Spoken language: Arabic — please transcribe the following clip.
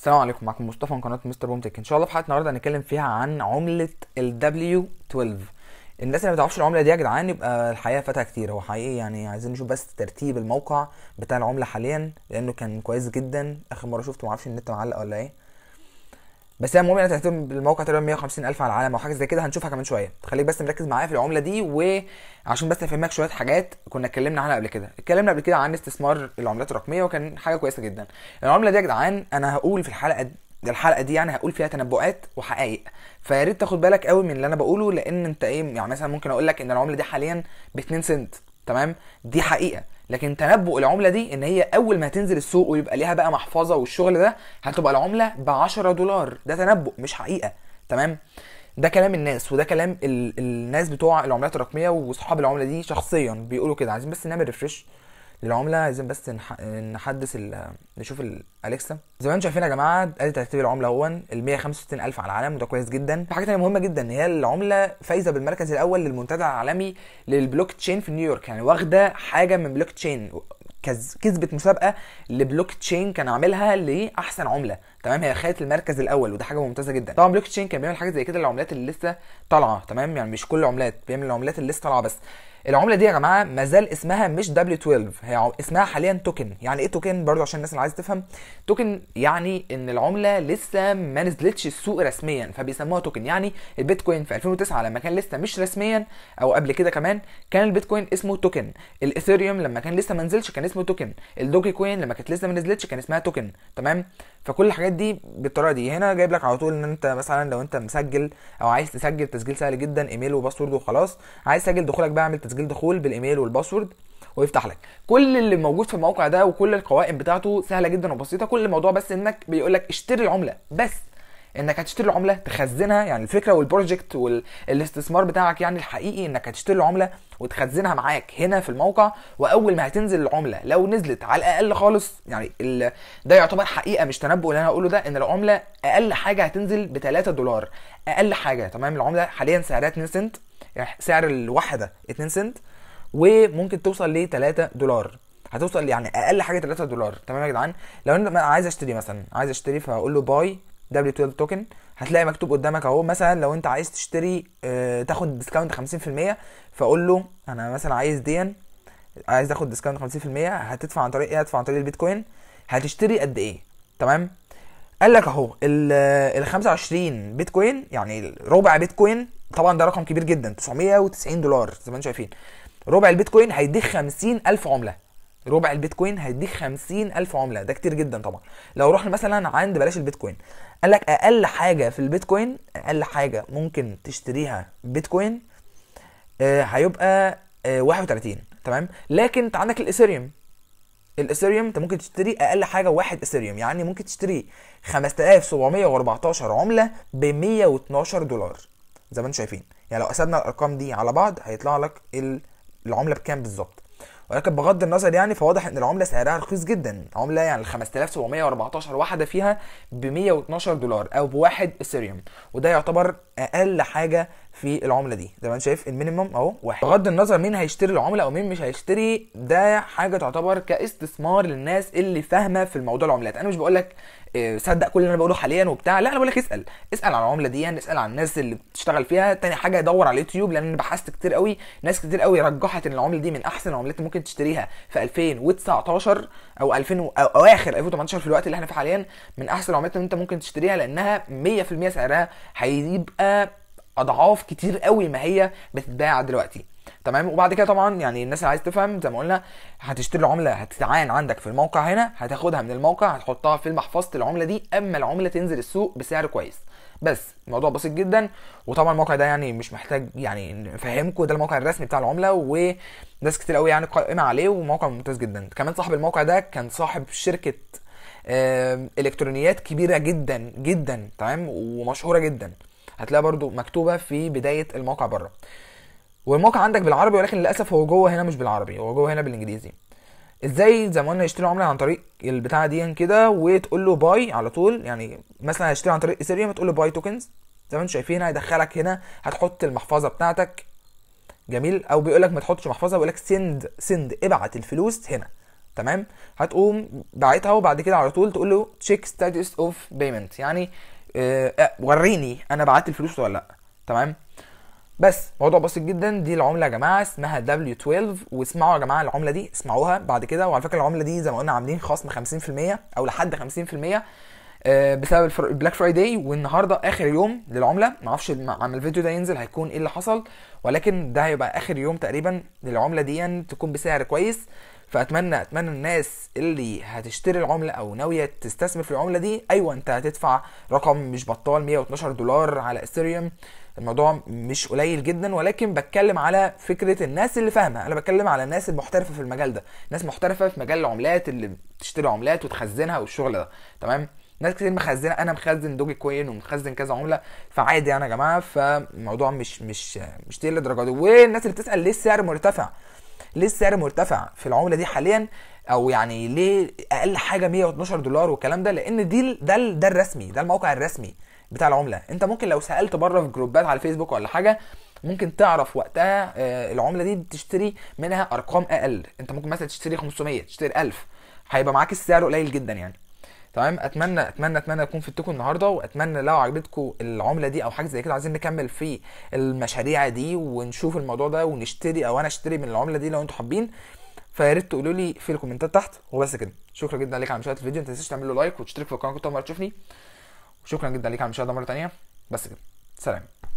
السلام عليكم معكم مصطفى من قناه مستر بومتك ان شاء الله في حلقه النهارده هنتكلم فيها عن عمله ال W12 الناس اللي ما بتعرفش العمله دي يا جدعان يبقى الحقيقه فاتها كتير هو حقيقي يعني عايزين نشوف بس ترتيب الموقع بتاع العمله حاليا لانه كان كويس جدا اخر مره شفته ما اعرفش النت معلق ولا ايه بس هي المهم انها تهتم بالموقع تقريبا 150 الف على العالم او حاجه زي كده هنشوفها كمان شويه خليك بس مركز معايا في العمله دي وعشان بس افهمك شويه حاجات كنا اتكلمنا عنها قبل كده اتكلمنا قبل كده عن استثمار العملات الرقميه وكان حاجه كويسه جدا العمله دي يا جدعان انا هقول في الحلقه دي الحلقه دي يعني هقول فيها تنبؤات وحقائق فيا ريت تاخد بالك قوي من اللي انا بقوله لان انت ايه يعني مثلا ممكن اقول لك ان العمله دي حاليا ب 2 سنت تمام دي حقيقه لكن تنبؤ العمله دي ان هي اول ما تنزل السوق ويبقى ليها بقى محفظه والشغل ده هتبقى العمله ب 10 دولار ده تنبؤ مش حقيقه تمام ده كلام الناس وده كلام ال... الناس بتوع العملات الرقميه واصحاب العمله دي شخصيا بيقولوا كده عايزين بس نعمل ريفرش للعمله عايزين بس نحدث ال... نشوف الاليكسا زي ما انتم شايفين يا جماعه قالت ترتيب العمله هو ال 165000 على العالم وده كويس جدا في حاجه ثانيه مهمه جدا ان هي العمله فايزه بالمركز الاول للمنتدى العالمي للبلوك تشين في نيويورك يعني واخده حاجه من بلوك تشين كسبت مسابقه لبلوك تشين كان عاملها لاحسن عمله تمام هي خدت المركز الاول وده حاجه ممتازه جدا طبعا بلوك تشين كان بيعمل حاجه زي كده للعملات اللي لسه طالعه تمام يعني مش كل العملات بيعمل العملات اللي لسه طالعه بس العمله دي يا جماعه ما زال اسمها مش دبليو 12 هي اسمها حاليا توكن يعني ايه توكن برضو عشان الناس اللي عايزه تفهم توكن يعني ان العمله لسه ما نزلتش السوق رسميا فبيسموها توكن يعني البيتكوين في 2009 لما كان لسه مش رسميا او قبل كده كمان كان البيتكوين اسمه توكن الايثيريوم لما كان لسه ما نزلش كان اسمه توكن الدوجي كوين لما كانت لسه ما نزلتش كان اسمها توكن تمام فكل الحاجات الحاجات دي بالطريقه دي هنا جايب لك على طول ان انت مثلا لو انت مسجل او عايز تسجل تسجيل سهل جدا ايميل وباسورد وخلاص عايز تسجل دخولك بقى اعمل تسجيل دخول بالايميل والباسورد ويفتح لك كل اللي موجود في الموقع ده وكل القوائم بتاعته سهله جدا وبسيطه كل الموضوع بس انك بيقول لك اشتري العمله بس انك هتشتري العمله تخزنها يعني الفكره والبروجكت والاستثمار بتاعك يعني الحقيقي انك هتشتري العمله وتخزنها معاك هنا في الموقع واول ما هتنزل العمله لو نزلت على الاقل خالص يعني ال... ده يعتبر حقيقه مش تنبؤ اللي انا هقوله ده ان العمله اقل حاجه هتنزل ب 3 دولار اقل حاجه تمام العمله حاليا سعرها 2 سنت يعني سعر الواحده 2 سنت وممكن توصل ل 3 دولار هتوصل يعني اقل حاجه 3 دولار تمام يا جدعان لو انا عايز اشتري مثلا عايز اشتري فهقول له باي دبليو 12 توكن هتلاقي مكتوب قدامك اهو مثلا لو انت عايز تشتري اه تاخد ديسكاونت 50% فقول له انا مثلا عايز دين عايز تاخد ديسكاونت 50% هتدفع عن طريق ايه هتدفع عن طريق البيتكوين هتشتري قد ايه تمام قال لك اهو ال 25 بيتكوين يعني ربع بيتكوين طبعا ده رقم كبير جدا 990 دولار زي ما انتم شايفين ربع البيتكوين هيديك 50000 عمله ربع البيتكوين هيديك 50000 عمله ده كتير جدا طبعا لو رحنا مثلا عند بلاش البيتكوين قال لك اقل حاجه في البيتكوين اقل حاجه ممكن تشتريها بيتكوين آه هيبقى آه 31 تمام لكن انت عندك الاثيريوم الاثيريوم انت ممكن تشتري اقل حاجه واحد اثيريوم يعني ممكن تشتري 5714 عمله ب 112 دولار زي ما انتم شايفين يعني لو قسمنا الارقام دي على بعض هيطلع لك العمله بكام بالظبط ولكن بغض النظر يعني فواضح ان العمله سعرها رخيص جدا عمله يعني 5714 واحده فيها ب 112 دولار او بواحد اثيريوم وده يعتبر اقل حاجه في العمله دي زي ما انت شايف المينيمم اهو واحد بغض النظر مين هيشتري العمله او مين مش هيشتري ده حاجه تعتبر كاستثمار للناس اللي فاهمه في الموضوع العملات انا مش بقول لك آه، صدق كل اللي انا بقوله حاليا وبتاع لا انا بقول لك اسال اسال عن العمله دي يعني، اسال عن الناس اللي بتشتغل فيها تاني حاجه دور على اليوتيوب لان انا بحثت كتير قوي ناس كتير قوي رجحت ان العمله دي من احسن العملات ممكن ممكن تشتريها في 2019 او 2000 او اواخر 2018 في الوقت اللي احنا فيه حاليا من احسن العملات اللي انت ممكن تشتريها لانها 100% سعرها هيبقى اضعاف كتير قوي ما هي بتتباع دلوقتي تمام وبعد كده طبعا يعني الناس اللي عايز تفهم زي ما قلنا هتشتري العمله هتتعاين عندك في الموقع هنا هتاخدها من الموقع هتحطها في محفظه العمله دي اما العمله تنزل السوق بسعر كويس بس الموضوع بسيط جدا وطبعا الموقع ده يعني مش محتاج يعني نفهمكم ده الموقع الرسمي بتاع العمله وناس كتير قوي يعني قائمه عليه وموقع ممتاز جدا كمان صاحب الموقع ده كان صاحب شركه الكترونيات كبيره جدا جدا تمام ومشهوره جدا هتلاقيها برده مكتوبه في بدايه الموقع بره والموقع عندك بالعربي ولكن للاسف هو جوه هنا مش بالعربي هو جوه هنا بالانجليزي ازاي زي ما قلنا يشتري عمله عن طريق البتاعه دي كده وتقول له باي على طول يعني مثلا هشتري عن طريق ايثيريوم تقول له باي توكنز زي ما انتم شايفين هيدخلك هنا هتحط المحفظه بتاعتك جميل او بيقول لك ما تحطش محفظه بيقول لك سند سند ابعت الفلوس هنا تمام هتقوم باعتها وبعد كده على طول تقول له تشيك ستاتس اوف بيمنت يعني اه وريني انا بعت الفلوس ولا لا تمام بس موضوع بسيط جدا دي العمله يا جماعه اسمها W12 واسمعوا يا جماعه العمله دي اسمعوها بعد كده وعلى فكره العمله دي زي ما قلنا عاملين خصم 50% او لحد 50% آه، بسبب البلاك فرايداي والنهارده اخر يوم للعمله معرفش لما الفيديو ده ينزل هيكون ايه اللي حصل ولكن ده هيبقى اخر يوم تقريبا للعمله دي يعني تكون بسعر كويس فاتمنى اتمنى الناس اللي هتشتري العمله او ناويه تستثمر في العمله دي ايوه انت هتدفع رقم مش بطال 112 دولار على اثيريوم الموضوع مش قليل جدا ولكن بتكلم على فكره الناس اللي فاهمه انا بتكلم على الناس المحترفه في المجال ده ناس محترفه في مجال العملات اللي بتشتري عملات وتخزنها والشغل ده تمام ناس كتير مخزنه انا مخزن دوجي كوين ومخزن كذا عمله فعادي يعني يا جماعه فالموضوع مش مش مش تقيل للدرجه دي والناس اللي بتسال ليه السعر مرتفع ليه السعر مرتفع في العمله دي حاليا او يعني ليه اقل حاجه 112 دولار والكلام ده لان دي ده ده الرسمي ده الموقع الرسمي بتاع العمله انت ممكن لو سالت بره في جروبات على الفيسبوك ولا حاجه ممكن تعرف وقتها آه، العمله دي بتشتري منها ارقام اقل انت ممكن مثلا تشتري 500 تشتري 1000 هيبقى معاك السعر قليل جدا يعني تمام اتمنى اتمنى اتمنى اكون فدتكم النهارده واتمنى لو عجبتكم العمله دي او حاجه زي كده عايزين نكمل في المشاريع دي ونشوف الموضوع ده ونشتري او انا اشتري من العمله دي لو انتم حابين فيا ريت تقولوا لي في الكومنتات تحت وبس كده شكرا جدا ليك على مشاهده الفيديو ما تنساش تعمل له لايك وتشترك في القناه كل مره تشوفني وشكرا جدا ليك على المشاهده مره ثانيه بس كده سلام